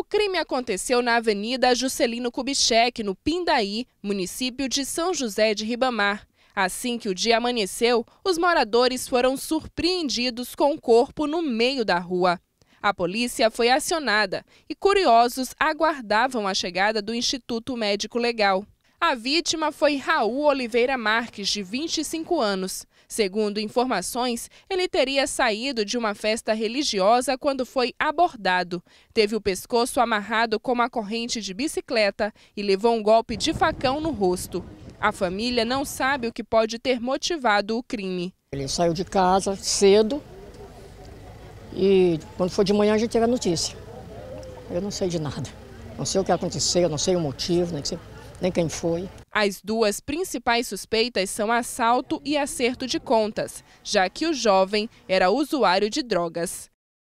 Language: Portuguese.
O crime aconteceu na Avenida Juscelino Kubitschek, no Pindaí, município de São José de Ribamar. Assim que o dia amanheceu, os moradores foram surpreendidos com o corpo no meio da rua. A polícia foi acionada e curiosos aguardavam a chegada do Instituto Médico Legal. A vítima foi Raul Oliveira Marques, de 25 anos. Segundo informações, ele teria saído de uma festa religiosa quando foi abordado. Teve o pescoço amarrado com uma corrente de bicicleta e levou um golpe de facão no rosto. A família não sabe o que pode ter motivado o crime. Ele saiu de casa cedo e quando foi de manhã a gente teve a notícia. Eu não sei de nada. Não sei o que aconteceu, não sei o motivo, não sei nem né, quem foi. As duas principais suspeitas são assalto e acerto de contas, já que o jovem era usuário de drogas.